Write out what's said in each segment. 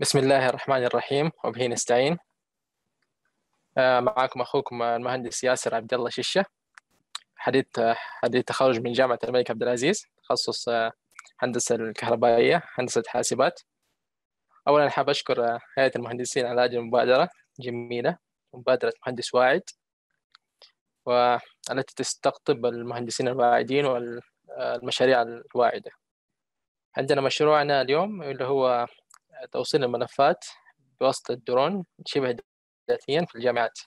بسم الله الرحمن الرحيم وبه نستعين آه، معكم أخوكم المهندس ياسر عبد الله ششة حديث حديث تخرج من جامعة الملك عبد العزيز تخصص آه، هندسة الكهربائية هندسة حاسبات أولا حاب أشكر آه، هيئة المهندسين على هذه المبادرة جميلة مبادرة مهندس واعد والتي تستقطب المهندسين الواعدين والمشاريع الواعدة عندنا مشروعنا اليوم اللي هو توصيل الملفات بواسطة الدرون شبه ذاتيا في الجامعات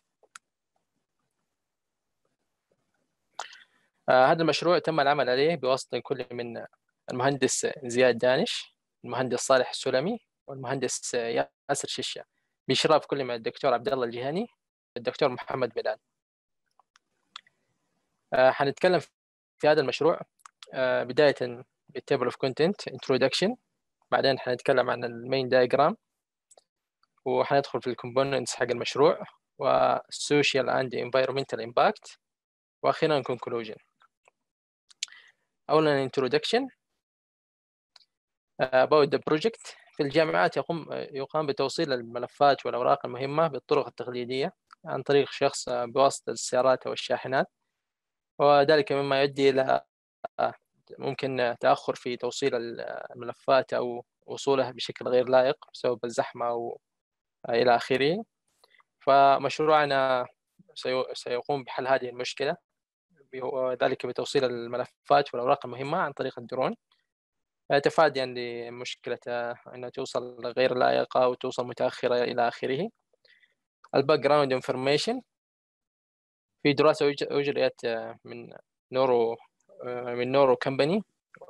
آه، هذا المشروع تم العمل عليه بواسطة كل من المهندس زياد دانش المهندس صالح السلمي والمهندس آه، ياسر ششة بإشراف كل من الدكتور عبد الله الجهني والدكتور محمد بلال آه، حنتكلم في هذا المشروع بداية بالتيبل اوف كونتنت انترودكشن بعدين حنتكلم عن المين دايجرام وحندخل في الكومبوننتس حق المشروع والسوشيال اند انفايرمنتال امباكت واخيرا كونكلوجن اولا انترودكشن آه، about the project في الجامعات يقوم يقام بتوصيل الملفات والأوراق المهمة بالطرق التقليدية عن طريق شخص آه، بواسطة السيارات أو الشاحنات وذلك مما يؤدي إلى آه، ممكن تاخر في توصيل الملفات او وصولها بشكل غير لائق بسبب الزحمه او الى اخره فمشروعنا سيقوم بحل هذه المشكله ذلك بتوصيل الملفات والاوراق المهمه عن طريق الدرون تفاديا لمشكله انها توصل غير لائقه او توصل متاخره الى اخره الباك جراوند انفورميشن في دراسه اجريت من نورو آه، من نورو كمباني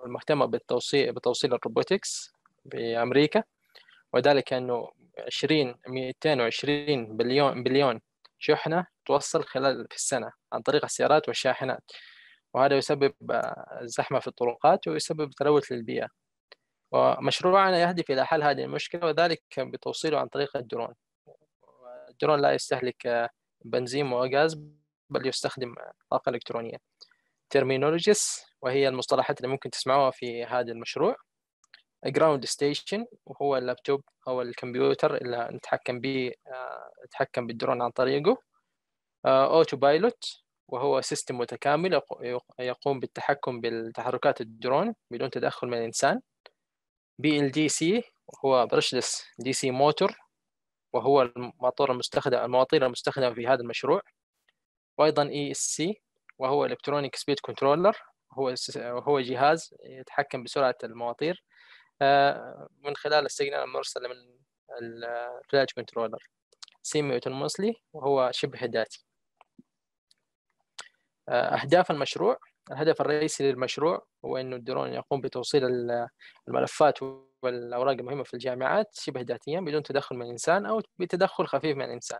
المهتمة بالتوصيل بتوصيل الروبوتكس بأمريكا وذلك أنه 20 220 بليون بليون شحنة توصل خلال في السنة عن طريق السيارات والشاحنات وهذا يسبب آه، زحمة في الطرقات ويسبب تلوث للبيئة ومشروعنا يهدف إلى حل هذه المشكلة وذلك بتوصيله عن طريق الدرون الدرون لا يستهلك آه، بنزين وغاز بل يستخدم طاقة إلكترونية terminologies وهي المصطلحات اللي ممكن تسمعوها في هذا المشروع جراوند ستيشن وهو اللابتوب او الكمبيوتر اللي نتحكم به آه، نتحكم بالدرون عن طريقه اوتو آه، بايلوت وهو سيستم متكامل يقوم بالتحكم بالتحركات الدرون بدون تدخل من الانسان بي ال دي سي وهو برشلس دي سي موتور وهو الموتور المستخدم المواطير المستخدمه في هذا المشروع وايضا اي اس سي وهو الكترونيك سبيد كنترولر هو هو جهاز يتحكم بسرعه المواطير آه، من خلال السيجنال المرسله من الفلاج كنترولر سيمي اوتونوموسلي وهو شبه ذاتي آه، اهداف المشروع الهدف الرئيسي للمشروع هو انه الدرون يقوم بتوصيل الملفات والاوراق المهمه في الجامعات شبه ذاتيا بدون تدخل من الانسان او بتدخل خفيف من الانسان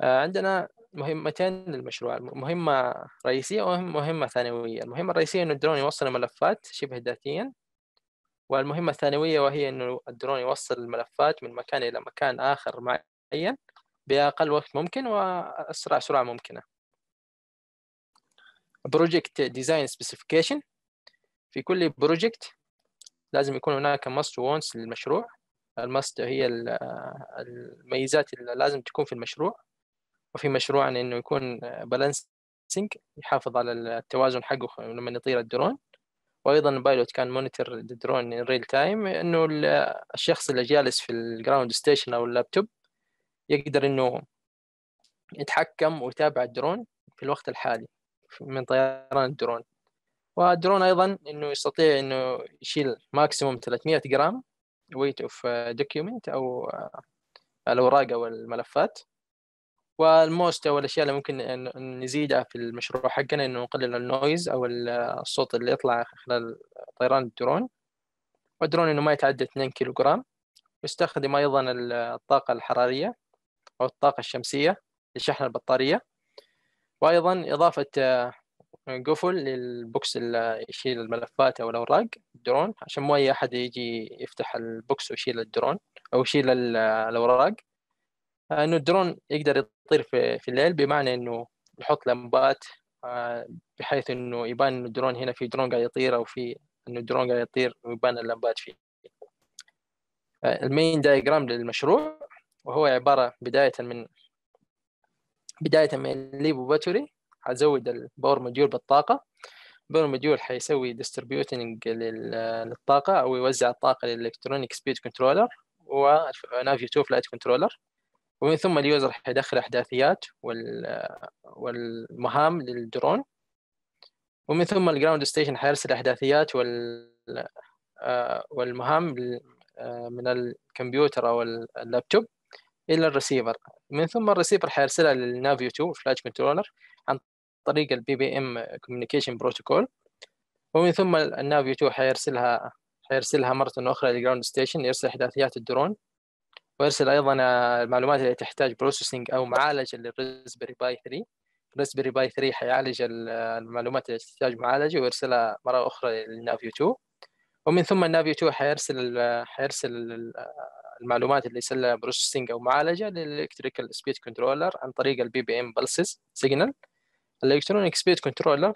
آه، عندنا مهمتين للمشروع مهمة رئيسية ومهمة ثانوية المهمة الرئيسية أن الدرون يوصل الملفات شبه ذاتيا والمهمة الثانوية وهي أن الدرون يوصل الملفات من مكان إلى مكان آخر معين بأقل وقت ممكن وأسرع سرعة ممكنة بروجكت ديزاين Specification في كل بروجكت لازم يكون هناك must wants للمشروع المست هي الميزات اللي لازم تكون في المشروع وفي مشروع يعني انه يكون بالانسنج يحافظ على التوازن حقه لما يطير الدرون وايضا بايلوت كان مونيتور الدرون ان ريل تايم انه الشخص اللي جالس في الجراوند ستيشن او اللابتوب يقدر انه يتحكم ويتابع الدرون في الوقت الحالي من طيران الدرون والدرون ايضا انه يستطيع انه يشيل ماكسيموم 300 جرام ويت اوف دوكيومنت او uh، الاوراق او الملفات والموست او الاشياء اللي ممكن نزيدها في المشروع حقنا انه نقلل النويز او الصوت اللي يطلع خلال طيران الدرون والدرون انه ما يتعدى 2 كيلو جرام يستخدم ايضا الطاقة الحرارية او الطاقة الشمسية لشحن البطارية وايضا اضافة آه، قفل للبوكس اللي يشيل الملفات او الاوراق الدرون عشان مو اي احد يجي يفتح البوكس ويشيل الدرون او يشيل الاوراق انه الدرون يقدر يطير في, في الليل بمعنى انه يحط لمبات آه، بحيث انه يبان انه الدرون هنا في درون قاعد يطير او في انه الدرون قاعد يطير ويبان اللمبات فيه آه، المين دايجرام للمشروع وهو عبارة بداية من بداية من الليبو باتوري هزود الباور موديول بالطاقة الباور موديول حيسوي ديستربيوتنج للطاقة أو يوزع الطاقة للإلكترونيك سبيد كنترولر ونافيو 2 فلايت كنترولر ومن ثم اليوزر حيدخل احداثيات والمهام للدرون ومن ثم الجراوند ستيشن حيرسل احداثيات آه، والمهام آه، من الكمبيوتر او اللابتوب الى الرسيفر من ثم الرسيفر حيرسلها للنافيو 2 فلاش كنترولر عن طريق البي بي ام كوميونيكيشن بروتوكول ومن ثم النافيو 2 حيرسلها حيرسلها مرة أخرى للجراوند ستيشن يرسل إحداثيات الدرون ويرسل ايضا آه، المعلومات اللي تحتاج بروسيسنج او معالج للريزبري باي 3 الريزبري باي 3 حيعالج آه، المعلومات اللي تحتاج معالجه ويرسلها مره اخرى للنافيو 2 ومن ثم النافيو 2 حيرسل آه، حيرسل المعلومات اللي يسلها بروسيسنج او معالجه للالكتريكال سبيد كنترولر عن طريق البي بي ام بلسز سيجنال الالكترونيك سبيد كنترولر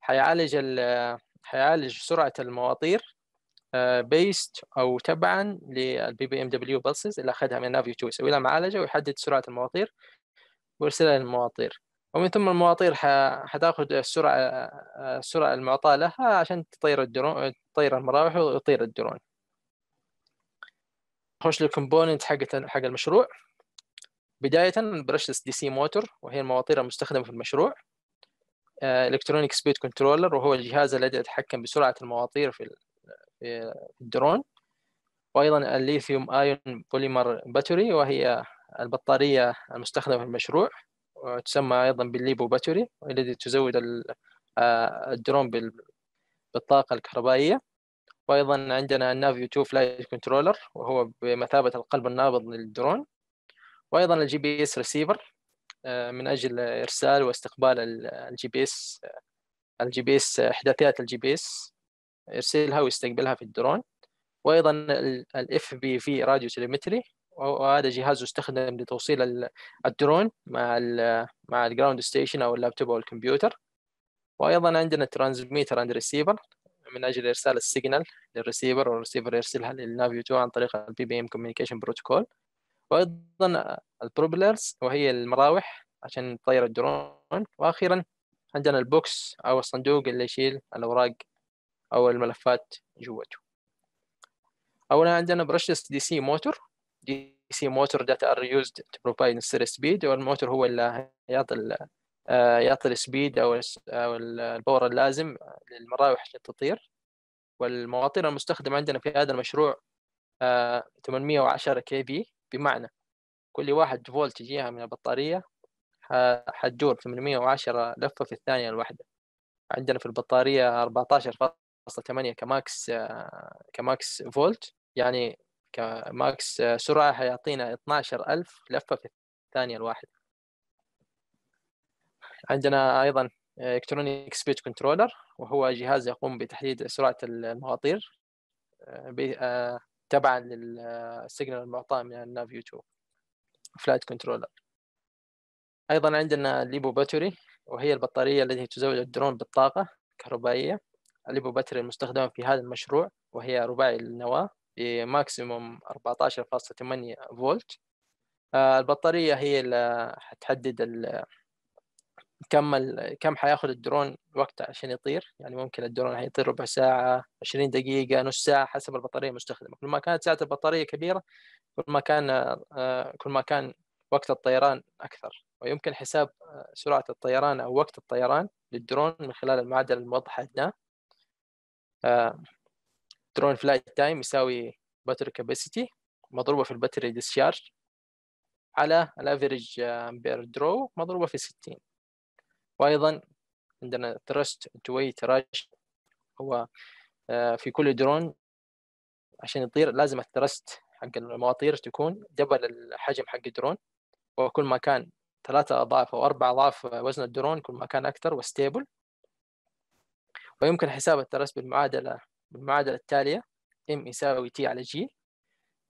حيعالج حيعالج سرعه المواطير بيست او تبعا للبي بي ام دبليو بلسز اللي اخذها من نافيو 2 يسوي لها معالجه ويحدد سرعه المواطير ويرسلها للمواطير ومن ثم المواطير حتاخذ السرعه السرعه المعطاه لها عشان تطير الدرون تطير المراوح ويطير الدرون نخش للكومبوننت حق حق المشروع بداية برشلس دي سي موتور وهي المواطير المستخدمة في المشروع الكترونيك سبيد كنترولر وهو الجهاز الذي يتحكم بسرعة المواطير في في الدرون وايضا الليثيوم ايون بوليمر باتري وهي البطاريه المستخدمه في المشروع وتسمى ايضا بالليبو باتري التي تزود آه، الدرون بالطاقه الكهربائيه وايضا عندنا النافيو 2 فلايت كنترولر وهو بمثابه القلب النابض للدرون وايضا الجي بي اس ريسيفر آه، من اجل ارسال واستقبال الجي بي اس الجي بي اس احداثيات الجي بي اس يرسلها ويستقبلها في الدرون وايضا الاف بي في راديو تليمتري وهذا جهاز يستخدم لتوصيل الدرون مع الـ مع الجراوند ستيشن او اللابتوب او الكمبيوتر وايضا عندنا ترانزميتر اند ريسيفر من اجل ارسال السيجنال للريسيفر والريسيفر يرسلها للنافيو 2 عن طريق البي بي ام كوميونيكيشن بروتوكول وايضا البروبلرز وهي المراوح عشان تطير الدرون واخيرا عندنا البوكس او الصندوق اللي يشيل الاوراق او الملفات جوته اولا عندنا برشس دي سي موتور دي سي موتور داتا ار يوزد تو بروفايد سير سبيد والموتور هو اللي يعطي آه، يعطي السبيد او الباور اللازم للمراوح عشان تطير والمواطير المستخدمه عندنا في هذا المشروع 810 كي بي بمعنى كل واحد فولت يجيها من البطاريه حتدور 810 لفه في الثانيه الواحده عندنا في البطاريه 8 كماكس كماكس فولت يعني كماكس آه، سرعه حيعطينا 12000 لفه في الثانيه الواحده عندنا ايضا الكترونيك سبيتش كنترولر وهو جهاز يقوم بتحديد سرعه المواطير آه، آه، تبعا للسيجنال المعطاء من النافيو 2 فلايت كنترولر ايضا عندنا ليبو باتوري وهي البطاريه التي تزود الدرون بالطاقه الكهربائيه الليبوباتير المستخدمة في هذا المشروع وهي رباعي النواة بماكسيموم 14.8 فولت آه، البطارية هي اللي حتحدد كم كم حياخد الدرون وقت عشان يطير يعني ممكن الدرون حيطير ربع ساعة 20 دقيقة نص ساعة حسب البطارية المستخدمة كل ما كانت ساعة البطارية كبيرة كل ما كان آه، كل ما كان وقت الطيران أكثر ويمكن حساب آه، سرعة الطيران أو وقت الطيران للدرون من خلال المعادلة الموضحة هنا درون فلايت تايم يساوي باتري كاباسيتي مضروبة في الباتري ديسشارج على الافريج امبير درو مضروبة في 60 وأيضا عندنا thrust to weight ratio هو آه، في كل درون عشان يطير لازم الثرست حق المواطير تكون دبل الحجم حق الدرون وكل ما كان ثلاثة أضعاف أو أربع أضعاف وزن الدرون كل ما كان أكثر وستيبل فيمكن حساب الترس بالمعادلة بالمعادلة التالية m يساوي t على g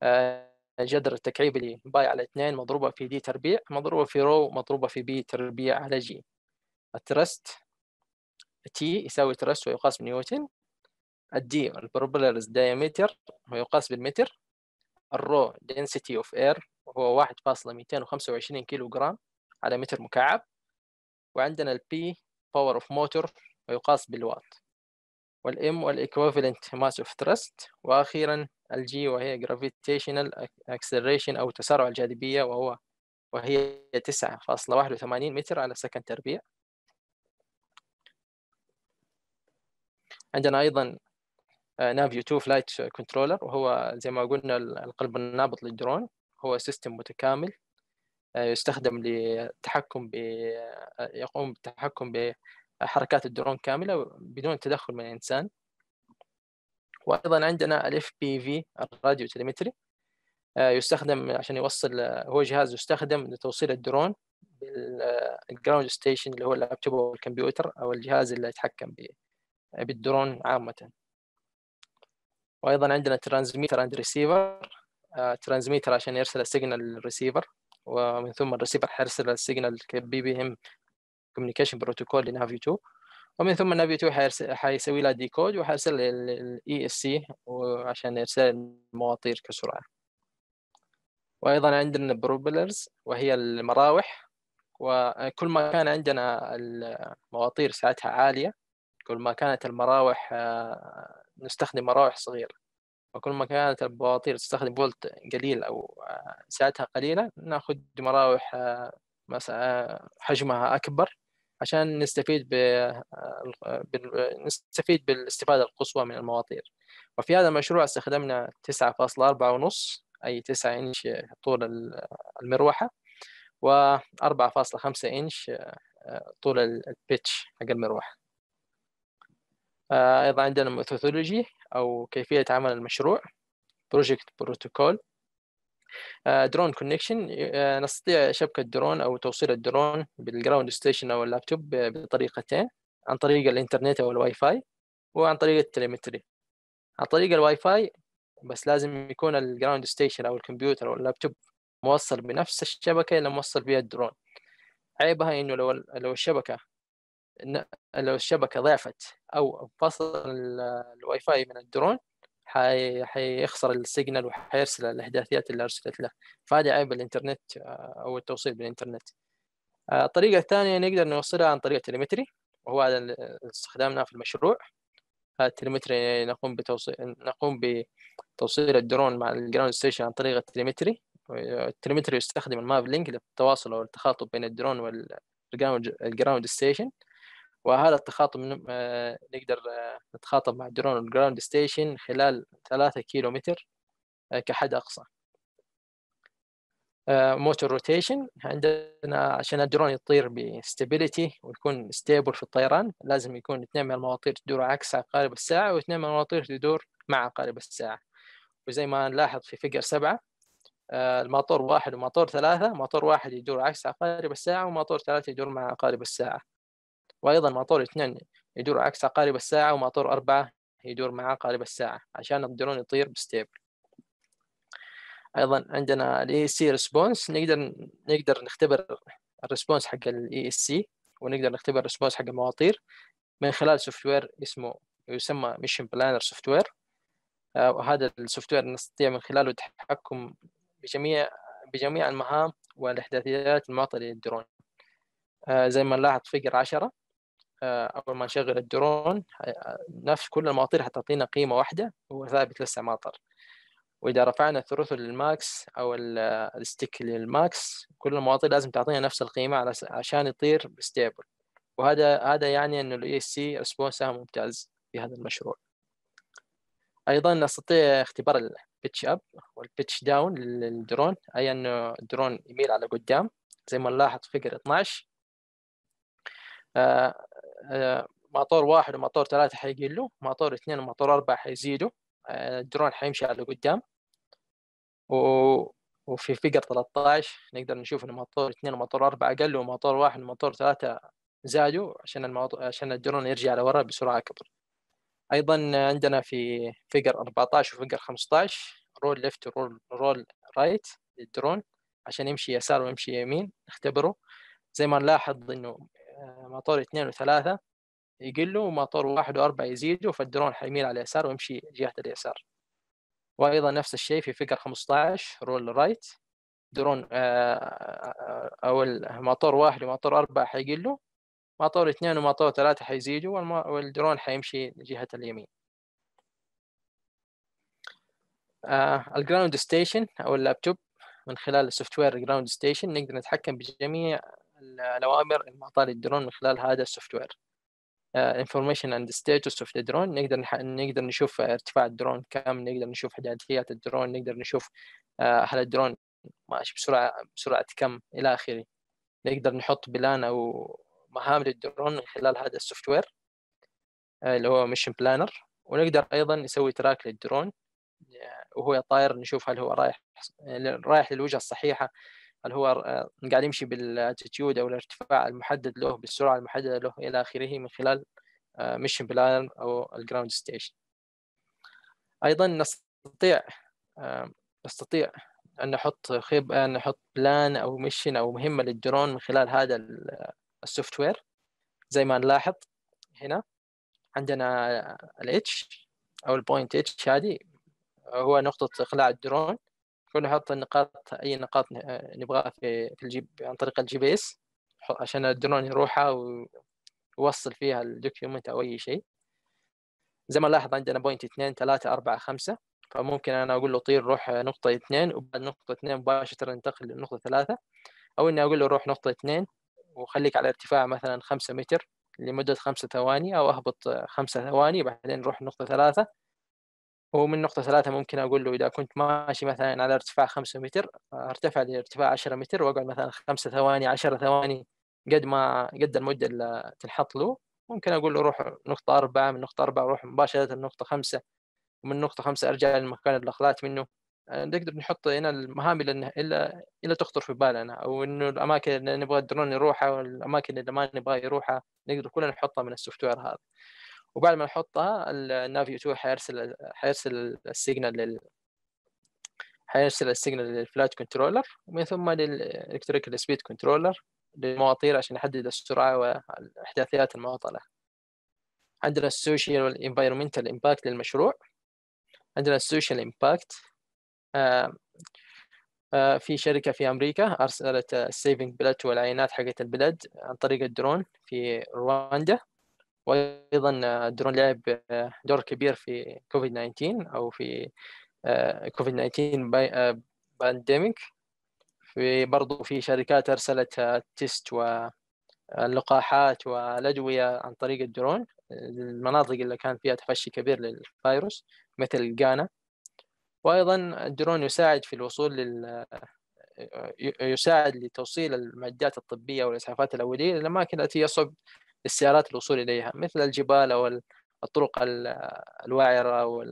آه، جذر التكعيبي باي على 2 مضروبة في D تربيع مضروبة في رو مضروبة في B تربيع على G الترست T يساوي ترست ويقاس بنيوتن الدي البروبلرز دايمتر ويقاس بالمتر الرو density of air وهو 1.225 كيلو جرام على متر مكعب وعندنا البي باور اوف موتور ويقاس بالوات والام والايكوفالنت ماس اوف ثرست واخيرا الجي وهي gravitational acceleration او تسارع الجاذبيه وهو وهي 9.81 متر على سكن تربيع عندنا ايضا نافيو 2 فلايت كنترولر وهو زي ما قلنا القلب النابض للدرون هو سيستم متكامل آه، يستخدم للتحكم آه، يقوم بالتحكم حركات الدرون كامله بدون تدخل من الانسان وايضا عندنا الـ FPV الراديو تليمتري آه، يستخدم عشان يوصل آه، هو جهاز يستخدم لتوصيل الدرون بالجراوند ستيشن اللي هو اللابتوب او الكمبيوتر او الجهاز اللي يتحكم بالدرون عامه وايضا عندنا ترانزميتر اند آه، ريسيفر ترانزميتر عشان يرسل السيجنال للريسيفر ومن ثم الريسيفر حيرسل السيجنال كبي بي ام كوميونيكيشن بروتوكول في 2 ومن ثم نافيو 2 حيسوي لها ديكود وحيرسل الاي اس سي عشان ارسال المواطير كسرعه وايضا عندنا البروبلرز وهي المراوح وكل ما كان عندنا المواطير ساعتها عاليه كل ما كانت المراوح آه، نستخدم مراوح صغيره وكل ما كانت البواطير تستخدم فولت قليل أو آه، ساعتها قليلة ناخذ مراوح آه، حجمها أكبر عشان نستفيد ب... آه، نستفيد بالاستفادة القصوى من المواطير وفي هذا المشروع استخدمنا 9.4 أي 9 إنش طول المروحة و4.5 إنش آه، طول البيتش حق المروحة آه، أيضا عندنا ميثودولوجي أو كيفية عمل المشروع بروجكت بروتوكول درون آه، كونكشن آه، نستطيع شبكه درون او توصيل الدرون بالجراوند ستيشن او اللابتوب آه، بطريقتين عن طريق الانترنت او الواي فاي وعن طريق التليمتري عن طريق الواي فاي بس لازم يكون الجراوند ستيشن او الكمبيوتر او اللابتوب موصل بنفس الشبكه اللي موصل بها الدرون عيبها انه لو لو الشبكه لو الشبكه ضعفت او فصل الواي فاي من الدرون حي... حيخسر السيجنال وحيرسل الاحداثيات اللي ارسلت له فهذا عيب الانترنت آه، او التوصيل بالانترنت الطريقه آه، الثانيه نقدر نوصلها عن طريق تليمتري وهو هذا استخدامنا في المشروع التليمتري نقوم بتوصيل نقوم بتوصيل الدرون مع الجراوند ستيشن عن طريق التليمتري التليمتري يستخدم الماب لينك للتواصل او التخاطب بين الدرون والجراوند ستيشن وهذا التخاطب آه، نقدر آه، نتخاطب مع الدرون الجراوند ستيشن خلال ثلاثة كيلو متر آه، كحد أقصى موتور روتيشن عندنا عشان الدرون يطير بستابيليتي ويكون ستيبل في الطيران لازم يكون اثنين من المواطير تدور عكس عقارب الساعة واثنين من المواطير تدور مع عقارب الساعة وزي ما نلاحظ في فيجر سبعة الماطور واحد وماطور ثلاثة ماطور واحد يدور عكس عقارب الساعة وماطور ثلاثة يدور مع عقارب الساعة وأيضا ماطور اثنين يدور عكس قارب الساعة وماطور أربعة يدور مع قارب الساعة عشان الدرون يطير بستيبل أيضا عندنا الـ ESC response نقدر نقدر نختبر الريسبونس حق الـ ESC ونقدر نختبر الريسبونس حق المواطير من خلال سوفت وير اسمه يسمى ميشن بلانر سوفت وير وهذا السوفت وير نستطيع من خلاله التحكم بجميع بجميع المهام والإحداثيات المعطى للدرون آه، زي ما نلاحظ فيجر 10 آه، اول ما نشغل الدرون آه، نفس كل المواطير حتعطينا قيمه واحده وهو ثابت لسه ما واذا رفعنا الثروث للماكس او آه، الستيك للماكس كل المواطير لازم تعطينا نفس القيمه عشان يطير بستيبل وهذا هذا يعني انه الاي e اس سي ريسبونسها ممتاز في هذا المشروع ايضا نستطيع اختبار البيتش اب والبيتش داون للدرون اي انه الدرون يميل على قدام زي ما نلاحظ في فيجر 12 آه، ماطور واحد وماطور ثلاثة حيقلوا ماطور اثنين وماطور أربعة حيزيدوا آه، الدرون حيمشي على قدام و... وفي فيجر 13 نقدر نشوف ان ماطور اثنين وماطور أربعة قلوا وماطور واحد وماطور ثلاثة زادوا عشان الموضوع عشان الدرون يرجع لورا بسرعة أكبر أيضا عندنا في فيجر 14 وفيجر 15 رول ليفت رول رول رايت للدرون عشان يمشي يسار ويمشي يمين نختبره زي ما نلاحظ انه مطار اثنين وثلاثة يقلوا ومطار واحد وأربعة يزيدوا فالدرون حيميل على اليسار ويمشي جهة اليسار وأيضا نفس الشيء في فيجر 15 رول رايت درون آه، آه، آه، أو المطار واحد ومطار أربعة حيقلوا مطار اثنين ومطار ثلاثة حيزيدوا والدرون حيمشي جهة اليمين الجراوند ستيشن أو اللابتوب من خلال السوفت وير جراوند ستيشن نقدر نتحكم بجميع الاوامر المعطاه للدرون من خلال هذا السوفت وير انفورميشن اند ستيتس اوف الدرون نقدر نح... نقدر نشوف ارتفاع الدرون كم نقدر نشوف حداثيات الدرون نقدر نشوف آه، هل الدرون ماشي بسرعه بسرعه كم الى اخره نقدر نحط بلان او مهام للدرون من خلال هذا السوفت وير آه، اللي هو ميشن بلانر ونقدر ايضا نسوي تراك للدرون آه، وهو طاير نشوف هل هو رايح رايح للوجهه الصحيحه هل هو آه، قاعد يمشي بالاتيتيود او الارتفاع المحدد له بالسرعه المحدده له الى اخره من خلال ميشن آه، بلان او الجراوند ستيشن ايضا نستطيع نستطيع ان نحط خيب ان نحط بلان او ميشن او مهمه للدرون من خلال هذا السوفت وير آه، زي ما نلاحظ هنا عندنا الاتش او البوينت اتش هذه هو نقطه اقلاع الدرون كل ونحط النقاط اي نقاط آه، نبغاها في في الجيب عن طريق الجي بي اس عشان الدرون يروحها ويوصل فيها الدوكيومنت او اي شيء زي ما لاحظ عندنا بوينت 2 3 4 5 فممكن انا اقول له طير روح نقطه 2 وبعد نقطه 2 مباشره انتقل للنقطه 3 او اني اقول له روح نقطه 2 وخليك على ارتفاع مثلا 5 متر لمده 5 ثواني او اهبط 5 ثواني بعدين روح نقطه 3 ومن نقطة ثلاثة ممكن أقول له إذا كنت ماشي مثلا على ارتفاع خمسة متر أرتفع لارتفاع عشرة متر وأقعد مثلا خمسة ثواني عشرة ثواني قد ما قد المدة اللي تنحط له ممكن أقول له روح نقطة أربعة من نقطة أربعة روح مباشرة لنقطة خمسة ومن نقطة خمسة أرجع للمكان اللي أخلعت منه آه، نقدر نحط هنا المهام اللي إلا إلا تخطر في بالنا أو إنه الأماكن اللي نبغى الدرون يروحها والأماكن اللي ما نبغى يروحها نقدر كلنا نحطها من السوفت وير هذا وبعد ما نحطها النافيو 2 حيرسل حيرسل السيجنال لل حيرسل السيجنال للفلايت كنترولر ومن ثم للالكتريكال سبيد كنترولر للمواطير عشان يحدد السرعه واحداثيات المعطله عندنا السوشيال والانفايرمنتال امباكت للمشروع عندنا السوشيال امباكت آه، آه، في شركة في أمريكا أرسلت السيفنج بلد والعينات حقت البلد عن طريق الدرون في رواندا وايضا الدرون آه، لعب آه، دور كبير في كوفيد 19 او في آه، كوفيد 19 بانديميك في برضو في شركات ارسلت تيست واللقاحات والادويه عن طريق الدرون المناطق اللي كان فيها تفشي كبير للفيروس مثل غانا وايضا الدرون يساعد في الوصول لل يساعد لتوصيل المعدات الطبيه والاسعافات الاوليه للاماكن التي يصعب للسيارات الوصول إليها مثل الجبال أو الطرق الوعرة او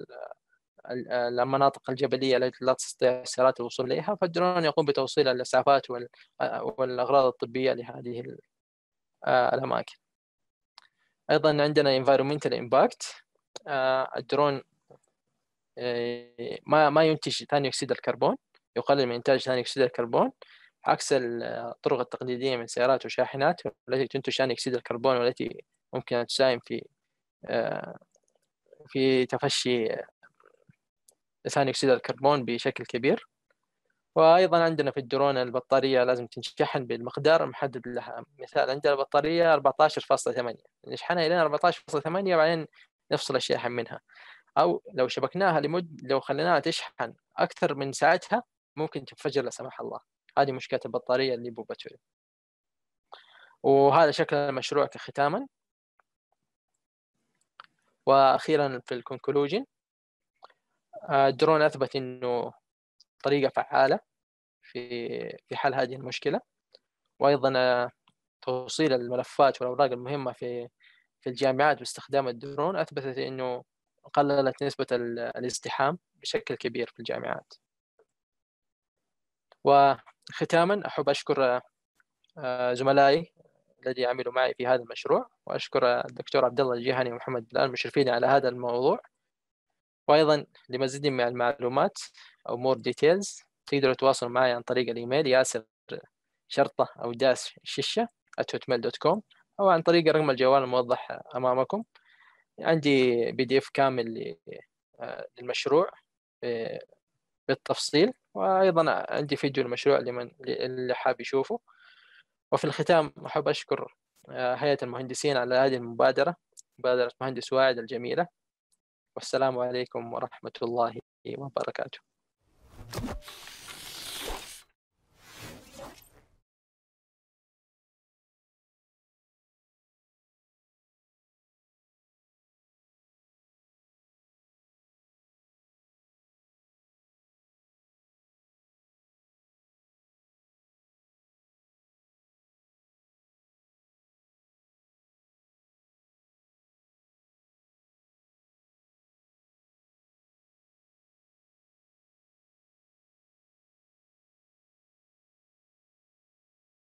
المناطق الجبلية التي لا تستطيع السيارات الوصول إليها فالدرون يقوم بتوصيل الإسعافات والأغراض الطبية لهذه الأماكن أيضا عندنا environmental impact آه، الدرون آه، ما ما ينتج ثاني أكسيد الكربون يقلل من إنتاج ثاني أكسيد الكربون عكس الطرق التقليدية من سيارات وشاحنات التي تنتج ثاني يعني أكسيد الكربون والتي ممكن أن تساهم في آه، في تفشي ثاني أكسيد الكربون بشكل كبير وأيضا عندنا في الدرون البطارية لازم تنشحن بالمقدار المحدد لها مثال عندنا البطارية 14.8 نشحنها إلى 14.8 بعدين نفصل الشاحن منها أو لو شبكناها لمد لو خليناها تشحن أكثر من ساعتها ممكن تنفجر لا سمح الله هذه مشكله البطاريه اللي بو باتوري وهذا شكل المشروع كختاما واخيرا في الكونكلوجن الدرون آه، اثبت انه طريقه فعاله في في حل هذه المشكله وايضا آه، توصيل الملفات والاوراق المهمه في في الجامعات باستخدام الدرون اثبتت انه قللت نسبه الازدحام بشكل كبير في الجامعات ختاما احب اشكر آه، آه، زملائي الذي عملوا معي في هذا المشروع واشكر آه، الدكتور عبد الله الجهني ومحمد بلال المشرفين على هذا الموضوع وايضا لمزيد من المعلومات او مور ديتيلز تقدروا تتواصلوا معي عن طريق الايميل ياسر شرطه او داس شيشه دوت كوم او عن طريق رقم الجوال الموضح امامكم عندي بي دي اف كامل للمشروع بالتفصيل وايضا عندي فيديو المشروع لمن اللي حاب يشوفه وفي الختام احب اشكر آه، هيئه المهندسين على هذه المبادره مبادره مهندس واعد الجميله والسلام عليكم ورحمه الله وبركاته